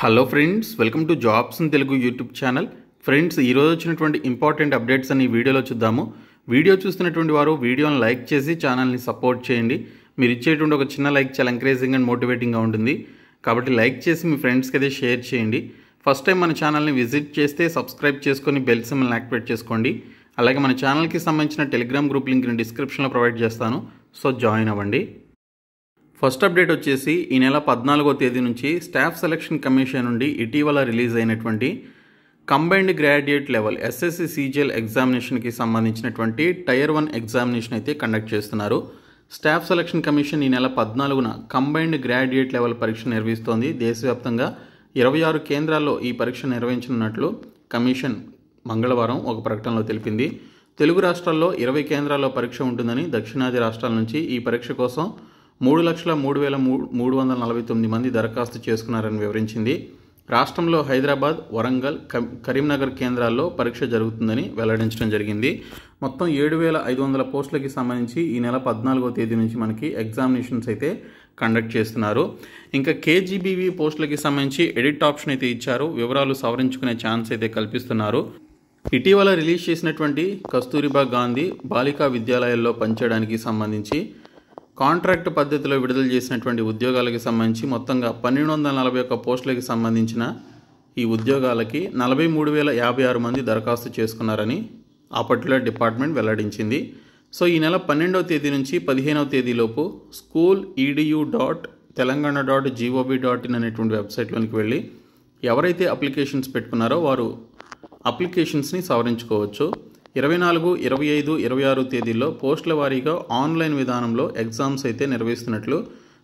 hello friends welcome to jobs in Telugu YouTube channel friends ఈరోజు వచ్చినటువంటి important updates అని వీడియోలో చూద్దాము వీడియో చూస్తున్నటువంటి వారు వీడియోని లైక్ చేసి ఛానల్ని సపోర్ట్ చేయండి మీరు ఇచ్చేటువంటి ఒక చిన్న లైక్ చాలా ఎంకరేజింగ్ అండ్ మోటివేటింగ్గా ఉంటుంది కాబట్టి లైక్ చేసి మీ ఫ్రెండ్స్కి అయితే షేర్ చేయండి ఫస్ట్ టైం మన ఛానల్ని విజిట్ చేస్తే సబ్స్క్రైబ్ చేసుకొని బెల్ సిమ్మల్ని యాక్టివేట్ చేసుకోండి అలాగే మన ఛానల్కి సంబంధించిన టెలిగ్రామ్ గ్రూప్ లింక్ని డిస్క్రిప్షన్లో ప్రొవైడ్ చేస్తాను సో జాయిన్ అవ్వండి ఫస్ట్ అప్డేట్ వచ్చేసి ఈ నెల పద్నాలుగో తేదీ నుంచి స్టాఫ్ సెలక్షన్ కమిషన్ నుండి ఇటీవల రిలీజ్ అయినటువంటి combined graduate level SSC CGL ఎగ్జామినేషన్కి సంబంధించినటువంటి టైర్ వన్ ఎగ్జామినేషన్ అయితే కండక్ట్ చేస్తున్నారు స్టాఫ్ సెలక్షన్ కమిషన్ ఈ నెల పద్నాలుగున కంబైన్డ్ గ్రాడ్యుయేట్ లెవెల్ పరీక్ష నిర్వహిస్తోంది దేశవ్యాప్తంగా ఇరవై ఆరు కేంద్రాల్లో ఈ పరీక్ష నిర్వహించనున్నట్లు కమిషన్ మంగళవారం ఒక ప్రకటనలో తెలిపింది తెలుగు రాష్ట్రాల్లో ఇరవై కేంద్రాల్లో పరీక్ష ఉంటుందని దక్షిణాది రాష్ట్రాల నుంచి ఈ పరీక్ష కోసం మూడు లక్షల మూడు వేల మూడు వందల నలభై తొమ్మిది మంది దరఖాస్తు చేసుకున్నారని వివరించింది రాష్ట్రంలో హైదరాబాద్ వరంగల్ కరీంనగర్ కేంద్రాల్లో పరీక్ష జరుగుతుందని వెల్లడించడం జరిగింది మొత్తం ఏడు వేల ఐదు వందల పోస్టులకి సంబంధించి ఈ నెల పద్నాలుగో తేదీ నుంచి మనకి ఎగ్జామినేషన్స్ అయితే కండక్ట్ చేస్తున్నారు ఇంకా కేజీబీవీ పోస్టులకి సంబంధించి ఎడిట్ ఆప్షన్ అయితే ఇచ్చారు వివరాలు సవరించుకునే ఛాన్స్ అయితే కల్పిస్తున్నారు ఇటీవల రిలీజ్ చేసినటువంటి కస్తూరిబా గాంధీ బాలికా విద్యాలయాల్లో పనిచేయడానికి సంబంధించి కాంట్రాక్ట్ పద్ధతిలో విడుదల చేసినటువంటి ఉద్యోగాలకు సంబంధించి మొత్తంగా పన్నెండు వందల నలభై ఒక్క పోస్టులకి సంబంధించిన ఈ ఉద్యోగాలకి నలభై మూడు వేల యాభై ఆరు మంది దరఖాస్తు చేసుకున్నారని ఆ పర్టికులర్ డిపార్ట్మెంట్ వెల్లడించింది సో ఈ నెల పన్నెండవ తేదీ నుంచి పదిహేనవ తేదీలోపు school EDU dot Telangana dot GOV dot in అనేటువంటి వెబ్సైట్లోనికి వెళ్ళి ఎవరైతే అప్లికేషన్స్ పెట్టుకున్నారో వారు అప్లికేషన్స్ని సవరించుకోవచ్చు ఇరవై నాలుగు ఇరవై ఐదు ఇరవై ఆరు తేదీల్లో పోస్టుల వారీగా ఆన్లైన్ విధానంలో ఎగ్జామ్స్ అయితే నిర్వహిస్తున్నట్లు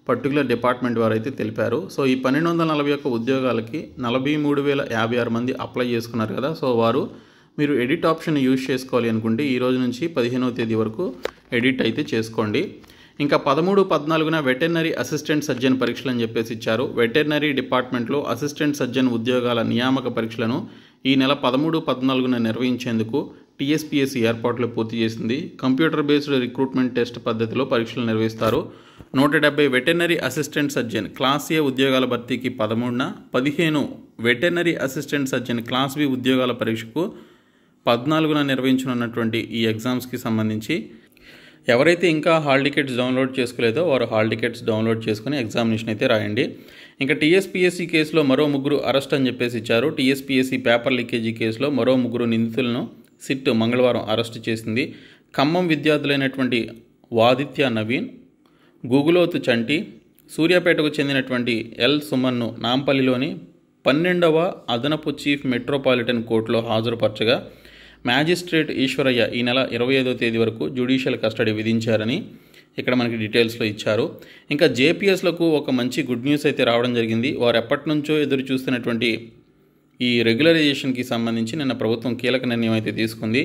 పర్టికులర్ డిపార్ట్మెంట్ వారు అయితే తెలిపారు సో ఈ పన్నెండు వందల నలభై ఒక్క ఉద్యోగాలకి నలభై మూడు వేల యాభై ఆరు మంది అప్లై చేసుకున్నారు కదా సో వారు మీరు ఎడిట్ ఆప్షన్ యూజ్ చేసుకోవాలి అనుకుంటే ఈ రోజు నుంచి పదిహేనవ తేదీ వరకు ఎడిట్ అయితే చేసుకోండి ఇంకా పదమూడు పద్నాలుగున వెటర్నరీ అసిస్టెంట్ సర్జన్ పరీక్షలు అని చెప్పేసి ఇచ్చారు వెటర్నరీ డిపార్ట్మెంట్లో అసిస్టెంట్ సర్జన్ ఉద్యోగాల నియామక పరీక్షలను ఈ నెల పదమూడు పద్నాలుగున నిర్వహించేందుకు టీఎస్పీఎస్సీ ఏర్పాట్లు పూర్తి చేసింది కంప్యూటర్ బేస్డ్ రిక్రూట్మెంట్ టెస్ట్ పద్ధతిలో పరీక్షలు నిర్వహిస్తారు నూట డెబ్బై veterinary assistant surgeon class A ఉద్యోగాల భర్తీకి పదమూడున పదిహేను veterinary assistant surgeon class B ఉద్యోగాల పరీక్షకు పద్నాలుగున నిర్వహించనున్నటువంటి ఈ ఎగ్జామ్స్కి సంబంధించి ఎవరైతే ఇంకా హాల్ టికెట్స్ డౌన్లోడ్ చేసుకోలేదో వారు హాల్ టికెట్స్ డౌన్లోడ్ చేసుకుని ఎగ్జామినేషన్ అయితే రాయండి ఇంకా టీఎస్పీఎస్సీ కేసులో మరో ముగ్గురు అరెస్ట్ అని చెప్పేసి ఇచ్చారు టీఎస్పీఎస్సీ పేపర్ లీకేజీ కేసులో మరో ముగ్గురు నిందితులను సిట్ మంగళవారం అరెస్టు చేసింది ఖమ్మం విద్యార్థులైనటువంటి వాదిత్య నవీన్ గుగులోతు చంటి సూర్యాపేటకు చెందినటువంటి ఎల్ సుమన్ను నాంపల్లిలోని పన్నెండవ అదనపు చీఫ్ మెట్రోపాలిటన్ కోర్టులో హాజరుపరచగా మ్యాజిస్ట్రేట్ ఈశ్వరయ్య ఈ నెల ఇరవై ఐదో తేదీ వరకు జ్యుడిషియల్ కస్టడీ విధించారని ఇక్కడ మనకి డీటెయిల్స్లో ఇచ్చారు ఇంకా జేపీఎస్లకు ఒక మంచి గుడ్ న్యూస్ అయితే రావడం జరిగింది వారు ఎప్పటి నుంచో ఎదురు చూస్తున్నటువంటి ఈ రెగ్యులరైజేషన్కి సంబంధించి నిన్న ప్రభుత్వం కీలక నిర్ణయం అయితే తీసుకుంది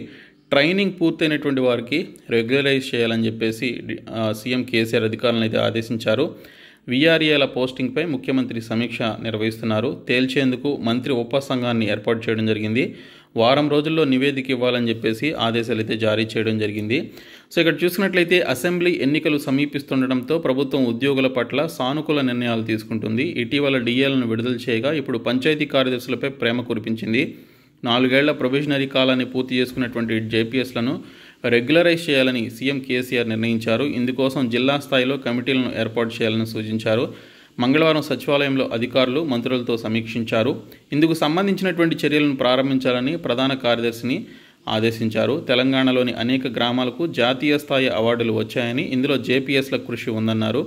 ట్రైనింగ్ పూర్తయినటువంటి వారికి రెగ్యులరైజ్ చేయాలని చెప్పేసి సీఎం కేసీఆర్ అధికారులను అయితే ఆదేశించారు విఆర్ఏల పోస్టింగ్పై ముఖ్యమంత్రి సమీక్ష నిర్వహిస్తున్నారు తేల్చేందుకు మంత్రి ఉపసంఘాన్ని ఏర్పాటు చేయడం జరిగింది వారం రోజుల్లో నివేదిక ఇవ్వాలని చెప్పేసి ఆదేశాలు అయితే జారీ చేయడం జరిగింది సో ఇక్కడ చూసినట్లయితే అసెంబ్లీ ఎన్నికలు సమీపిస్తుండటంతో ప్రభుత్వం ఉద్యోగుల పట్ల సానుకూల నిర్ణయాలు తీసుకుంటుంది ఇటీవల డిఏలను విడుదల చేయగా ఇప్పుడు పంచాయతీ కార్యదర్శులపై ప్రేమ కురిపించింది నాలుగేళ్ల ప్రొవిజనరీ కాలాన్ని పూర్తి చేసుకున్నటువంటి జేపీఎస్లను రెగ్యులరైజ్ చేయాలని సీఎం కేసీఆర్ నిర్ణయించారు ఇందుకోసం జిల్లా స్థాయిలో కమిటీలను ఏర్పాటు చేయాలని సూచించారు మంగళవారం సచివాలయంలో అధికారులు మంత్రులతో సమీక్షించారు ఇందుకు సంబంధించినటువంటి చర్యలను ప్రారంభించాలని ప్రధాన కార్యదర్శిని ఆదేశించారు తెలంగాణలోని అనేక గ్రామాలకు జాతీయ స్థాయి అవార్డులు వచ్చాయని ఇందులో జేపీఎస్ల కృషి ఉందన్నారు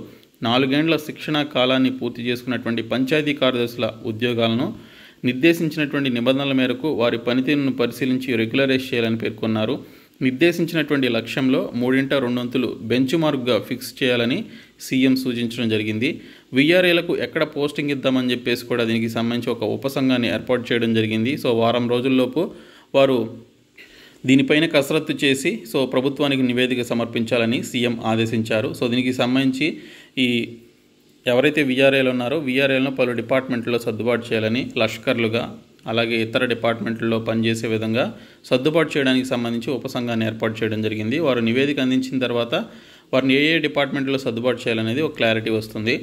నాలుగేండ్ల శిక్షణా కాలాన్ని పూర్తి చేసుకున్నటువంటి పంచాయతీ కార్యదర్శుల ఉద్యోగాలను నిర్దేశించినటువంటి నిబంధనల మేరకు వారి పనితీరును పరిశీలించి రెగ్యులరైజ్ చేయాలని పేర్కొన్నారు నిర్దేశించినటువంటి లక్ష్యంలో మూడింట రెండొంతులు బెంచ్ మార్క్గా ఫిక్స్ చేయాలని సీఎం సూచించడం జరిగింది విఆర్ఏలకు ఎక్కడ పోస్టింగ్ ఇద్దామని చెప్పేసి కూడా దీనికి సంబంధించి ఒక ఉపసంఘాన్ని ఏర్పాటు చేయడం జరిగింది సో వారం రోజుల్లోపు వారు దీనిపైన కసరత్తు చేసి సో ప్రభుత్వానికి నివేదిక సమర్పించాలని సీఎం ఆదేశించారు సో దీనికి సంబంధించి ఈ ఎవరైతే విఆర్ఏలు ఉన్నారో విఆర్ఏలను పలు డిపార్ట్మెంట్లో సర్దుబాటు చేయాలని లష్కర్లుగా అలాగే ఇతర డిపార్ట్మెంట్లలో పనిచేసే విధంగా సర్దుబాటు చేయడానికి సంబంధించి ఉపసంఘాన్ని ఏర్పాటు చేయడం జరిగింది వారు నివేదిక అందించిన తర్వాత వారిని ఏ ఏ డిపార్ట్మెంట్లో సర్దుబాటు చేయాలనేది ఒక క్లారిటీ వస్తుంది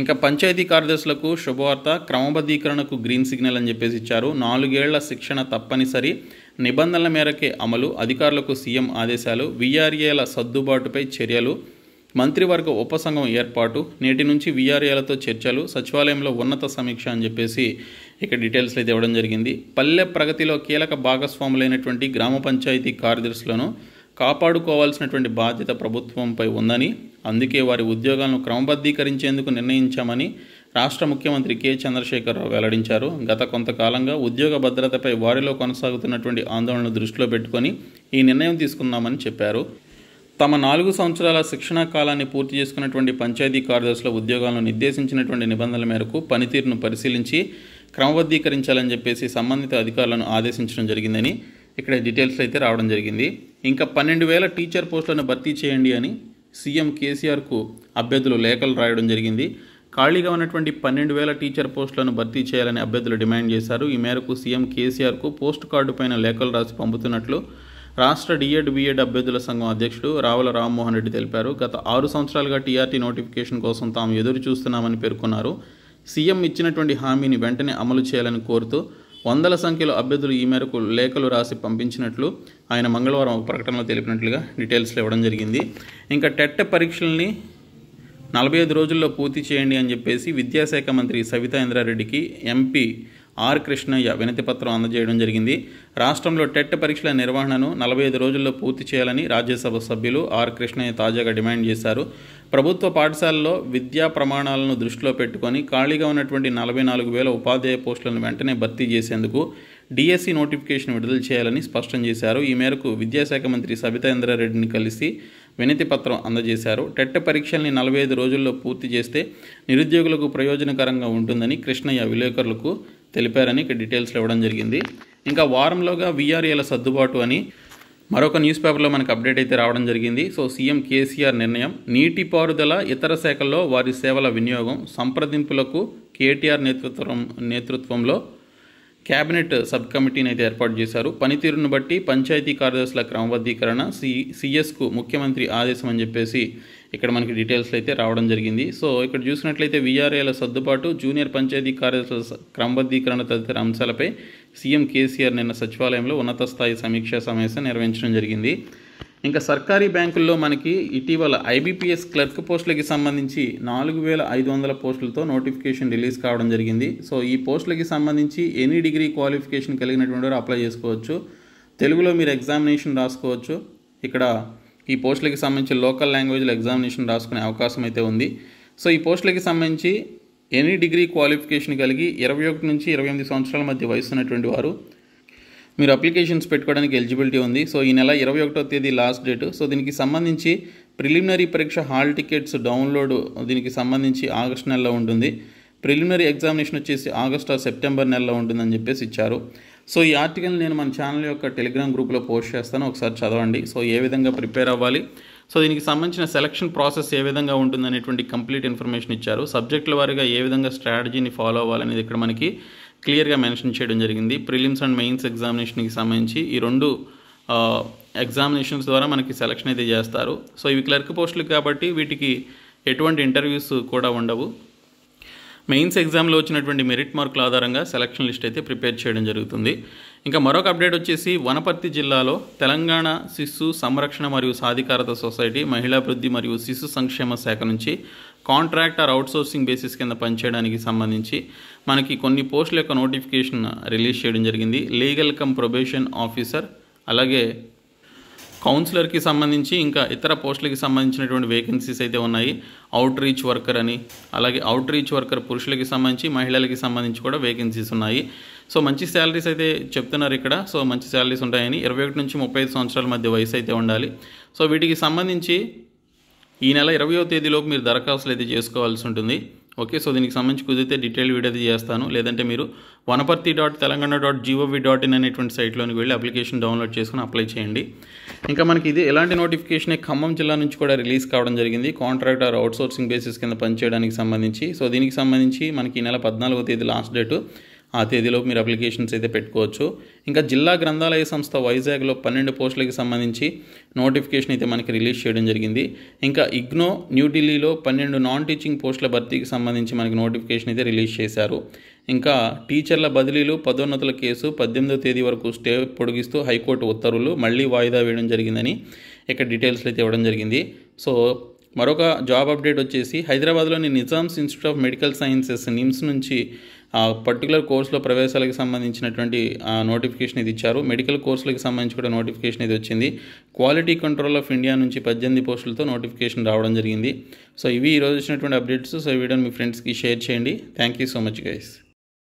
ఇంకా పంచాయతీ కార్యదర్శులకు శుభవార్త క్రమబద్ధీకరణకు గ్రీన్ సిగ్నల్ అని చెప్పేసి ఇచ్చారు నాలుగేళ్ల శిక్షణ తప్పనిసరి నిబంధనల మేరకే అమలు అధికారులకు సీఎం ఆదేశాలు విఆర్ఏల సర్దుబాటుపై చర్యలు మంత్రివర్గ ఉపసంఘం ఏర్పాటు నేటి నుంచి విఆర్ఏలతో చర్చలు సచివాలయంలో ఉన్నత సమీక్ష అని చెప్పేసి ఇక్కడ డీటెయిల్స్ అయితే ఇవ్వడం జరిగింది పల్లె ప్రగతిలో కీలక భాగస్వాములైనటువంటి గ్రామ పంచాయతీ కార్యదర్శులను కాపాడుకోవాల్సినటువంటి బాధ్యత ప్రభుత్వంపై ఉందని అందుకే వారి ఉద్యోగాలను క్రమబద్ధీకరించేందుకు నిర్ణయించామని రాష్ట్ర ముఖ్యమంత్రి కె చంద్రశేఖరరావు వెల్లడించారు గత కొంతకాలంగా ఉద్యోగ భద్రతపై వారిలో కొనసాగుతున్నటువంటి ఆందోళనను దృష్టిలో పెట్టుకొని ఈ నిర్ణయం తీసుకున్నామని చెప్పారు తమ నాలుగు సంవత్సరాల శిక్షణా కాలాన్ని పూర్తి చేసుకున్నటువంటి పంచాయతీ కార్యదర్శుల ఉద్యోగాలను నిర్దేశించినటువంటి నిబంధనల మేరకు పనితీరును పరిశీలించి క్రమబద్ధీకరించాలని చెప్పేసి సంబంధిత అధికారులను ఆదేశించడం జరిగిందని ఇక్కడ డీటెయిల్స్ అయితే రావడం జరిగింది ఇంకా పన్నెండు వేల టీచర్ పోస్టులను భర్తీ చేయండి అని సీఎం కేసీఆర్కు అభ్యర్థులు లేఖలు రాయడం జరిగింది ఖాళీగా ఉన్నటువంటి పన్నెండు వేల టీచర్ పోస్టులను భర్తీ చేయాలని అభ్యర్థులు డిమాండ్ చేశారు ఈ మేరకు సీఎం కేసీఆర్కు పోస్ట్ కార్డు పైన లేఖలు రాసి పంపుతున్నట్లు రాష్ట్ర డిఎడ్ బిఎడ్ అభ్యర్థుల సంఘం అధ్యక్షుడు రావుల రామ్మోహన్ రెడ్డి తెలిపారు గత ఆరు సంవత్సరాలుగా టీఆర్టీ నోటిఫికేషన్ కోసం తాము ఎదురు చూస్తున్నామని పేర్కొన్నారు సీఎం ఇచ్చినటువంటి హామీని వెంటనే అమలు చేయాలని కోరుతూ వందల సంఖ్యలో అభ్యర్థులు ఈ మేరకు లేఖలు రాసి పంపించినట్లు ఆయన మంగళవారం ఒక ప్రకటనలో తెలిపినట్లుగా డీటెయిల్స్లో ఇవ్వడం జరిగింది ఇంకా టెట్ పరీక్షల్ని నలభై ఐదు రోజుల్లో పూర్తి చేయండి అని చెప్పేసి విద్యాశాఖ మంత్రి సవితా ఇంద్రారెడ్డికి ఎంపీ ఆర్ కృష్ణయ్య వినతిపత్రం అందజేయడం జరిగింది రాష్ట్రంలో టెట్ పరీక్షల నిర్వహణను నలభై ఐదు రోజుల్లో పూర్తి చేయాలని రాజ్యసభ సభ్యులు ఆర్ కృష్ణయ్య తాజాగా డిమాండ్ చేశారు ప్రభుత్వ పాఠశాలలో విద్యా ప్రమాణాలను దృష్టిలో పెట్టుకొని ఖాళీగా ఉన్నటువంటి నలభై నాలుగు వేల ఉపాధ్యాయ పోస్టులను వెంటనే భర్తీ చేసేందుకు డిఎస్సి నోటిఫికేషన్ విడుదల చేయాలని స్పష్టం చేశారు ఈ మేరకు విద్యాశాఖ మంత్రి సబితా ఇంద్రారెడ్డిని కలిసి వినతి పత్రం అందజేశారు టెట్ పరీక్షల్ని నలభై ఐదు రోజుల్లో పూర్తి చేస్తే నిరుద్యోగులకు ప్రయోజనకరంగా ఉంటుందని కృష్ణయ్య విలేకరులకు తెలిపారని ఇక్కడ డీటెయిల్స్లో ఇవ్వడం జరిగింది ఇంకా వారంలోగా వీఆర్ఏల సర్దుబాటు అని మరొక న్యూస్ పేపర్లో మనకు అప్డేట్ అయితే రావడం జరిగింది సో సీఎం కేసీఆర్ నిర్ణయం నీటిపారుదల ఇతర శాఖల్లో వారి సేవల వినియోగం సంప్రదింపులకు కేటీఆర్ నేతృత్వం నేతృత్వంలో కేబినెట్ సబ్ కమిటీని అయితే ఏర్పాటు చేశారు పనితీరును బట్టి పంచాయతీ కార్యదర్శుల క్రమబద్ధీకరణ సి సిఎస్కు ముఖ్యమంత్రి ఆదేశం అని చెప్పేసి ఇక్కడ మనకి డీటెయిల్స్ అయితే రావడం జరిగింది సో ఇక్కడ చూసినట్లయితే వీఆర్ఏల సర్దుబాటు జూనియర్ పంచాయతీ కార్యదర్శుల క్రమబద్ధీకరణ తదితర అంశాలపై సీఎం కేసీఆర్ నిన్న సచివాలయంలో ఉన్నత స్థాయి సమీక్షా సమావేశం నిర్వహించడం జరిగింది ఇంకా సర్కారీ బ్యాంకుల్లో మనకి ఇటీవల ఐబీపీఎస్ క్లర్క్ పోస్టులకి సంబంధించి నాలుగు వేల ఐదు వందల పోస్టులతో నోటిఫికేషన్ రిలీజ్ కావడం జరిగింది సో ఈ పోస్టులకి సంబంధించి ఎనీ డిగ్రీ క్వాలిఫికేషన్ కలిగినటువంటి వారు అప్లై చేసుకోవచ్చు తెలుగులో మీరు ఎగ్జామినేషన్ రాసుకోవచ్చు ఇక్కడ ఈ పోస్టులకి సంబంధించి లోకల్ లాంగ్వేజ్లో ఎగ్జామినేషన్ రాసుకునే అవకాశం అయితే ఉంది సో ఈ పోస్టులకి సంబంధించి ఎనీ డిగ్రీ క్వాలిఫికేషన్ కలిగి ఇరవై ఒకటి నుంచి ఇరవై ఎనిమిది సంవత్సరాల మధ్య వయసు ఉన్నటువంటి వారు మీరు అప్లికేషన్స్ పెట్టుకోవడానికి ఎలిజిబిలిటీ ఉంది సో ఈ నెల ఇరవై ఒకటో తేదీ లాస్ట్ డేట్ సో దీనికి సంబంధించి ప్రిలిమినరీ పరీక్ష హాల్ టికెట్స్ డౌన్లోడ్ దీనికి సంబంధించి ఆగస్ట్ నెలలో ఉంటుంది ప్రిలిమినరీ ఎగ్జామినేషన్ వచ్చేసి ఆగస్ట్ ఆ సెప్టెంబర్ నెలలో ఉంటుందని చెప్పేసి ఇచ్చారు సో ఈ ఆర్టికల్ నేను మన ఛానల్ యొక్క టెలిగ్రామ్ గ్రూప్లో పోస్ట్ చేస్తాను ఒకసారి చదవండి సో ఏ విధంగా ప్రిపేర్ అవ్వాలి సో దీనికి సంబంధించిన సెలక్షన్ ప్రాసెస్ ఏ విధంగా ఉంటుందనేటువంటి కంప్లీట్ ఇన్ఫర్మేషన్ ఇచ్చారు సబ్జెక్టుల వారిగా ఏ విధంగా స్ట్రాటజీని ఫాలో అవ్వాలనేది ఇక్కడ మనకి క్లియర్గా మెన్షన్ చేయడం జరిగింది ప్రిలిమ్స్ అండ్ మెయిన్స్ ఎగ్జామినేషన్కి సంబంధించి ఈ రెండు ఎగ్జామినేషన్స్ ద్వారా మనకి సెలక్షన్ అయితే చేస్తారు సో ఇవి క్లర్క్ పోస్టులు కాబట్టి వీటికి ఎటువంటి ఇంటర్వ్యూస్ కూడా ఉండవు మెయిన్స్ ఎగ్జామ్లో వచ్చినటువంటి మెరిట్ మార్కుల ఆధారంగా సెలక్షన్ లిస్ట్ అయితే ప్రిపేర్ చేయడం జరుగుతుంది ఇంకా మరొక అప్డేట్ వచ్చేసి వనపర్తి జిల్లాలో తెలంగాణ శిశు సంరక్షణ మరియు సాధికారత సొసైటీ మహిళాభివృద్ధి మరియు శిశు సంక్షేమ శాఖ నుంచి కాంట్రాక్టర్ అవుట్సోర్సింగ్ బేసిస్ కింద పనిచేయడానికి సంబంధించి మనకి కొన్ని పోస్టుల యొక్క నోటిఫికేషన్ రిలీజ్ చేయడం జరిగింది లీగల్ కమ్ ప్రొబేషన్ ఆఫీసర్ అలాగే కౌన్సిలర్కి సంబంధించి ఇంకా ఇతర పోస్టులకి సంబంధించినటువంటి వేకెన్సీస్ అయితే ఉన్నాయి అవుట్ రీచ్ వర్కర్ అని అలాగే అవుట్ రీచ్ వర్కర్ పురుషులకి సంబంధించి మహిళలకి సంబంధించి కూడా వేకెన్సీస్ ఉన్నాయి సో మంచి శాలరీస్ అయితే చెప్తున్నారు ఇక్కడ సో మంచి శాలరీస్ ఉంటాయని ఇరవై ఒకటి నుంచి ముప్పై ఐదు సంవత్సరాల మధ్య వయసు అయితే ఉండాలి సో వీటికి సంబంధించి ఈ నెల ఇరవయో తేదీలోపు మీరు దరఖాస్తులు అయితే చేసుకోవాల్సి ఉంటుంది ఓకే సో దీనికి సంబంధించి కుదిరితే డీటెయిల్ వీడియో చేస్తాను లేదంటే మీరు Wanaparthy dot Telangana dot GOV dot in అనేటువంటి సైట్లోకి వెళ్ళి అప్లికేషన్ డౌన్లోడ్ చేసుకుని అప్లై చేయండి ఇంకా మనకి ఇది ఎలాంటి నోటిఫికేషన్ ఖమ్మం జిల్లా నుంచి కూడా రిలీజ్ కావడం జరిగింది కాంట్రాక్ట్ ఆర్ అవుట్సోర్సింగ్ బేసిస్ కింద పనిచేయడానికి సంబంధించి సో దీనికి సంబంధించి మనకి ఈ నెల పద్నాలుగో తేదీ లాస్ట్ డేటు ఆ తేదీలో మీరు అప్లికేషన్స్ అయితే పెట్టుకోవచ్చు ఇంకా జిల్లా గ్రంథాలయ సంస్థ వైజాగ్లో పన్నెండు పోస్టులకి సంబంధించి నోటిఫికేషన్ అయితే మనకి రిలీజ్ చేయడం జరిగింది ఇంకా ఇగ్నో న్యూఢిల్లీలో పన్నెండు నాన్ టీచింగ్ పోస్టుల భర్తీకి సంబంధించి మనకి నోటిఫికేషన్ అయితే రిలీజ్ చేశారు ఇంకా టీచర్ల బదిలీలు పదోన్నతుల కేసు పద్దెనిమిదో తేదీ వరకు స్టే పొడిగిస్తూ హైకోర్టు ఉత్తర్వులు మళ్ళీ వాయిదా వేయడం జరిగిందని ఇక్కడ డీటెయిల్స్ అయితే ఇవ్వడం జరిగింది సో మరొక జాబ్ అప్డేట్ వచ్చేసి హైదరాబాద్లోని Nizam's institute of medical sciences NIMS నుంచి ఆ పర్టికులర్ కోర్సులో ప్రవేశాలకు సంబంధించినటువంటి నోటిఫికేషన్ ఇది ఇచ్చారు మెడికల్ కోర్సులకు సంబంధించి కూడా నోటిఫికేషన్ ఇది వచ్చింది క్వాలిటీ కంట్రోల్ ఆఫ్ ఇండియా నుంచి పద్దెనిమిది పోస్టులతో నోటిఫికేషన్ రావడం జరిగింది సో ఇవి ఈరోజు వచ్చినటువంటి అప్డేట్స్ సో వీడియోని మీ ఫ్రెండ్స్కి షేర్ చేయండి thank you so much guys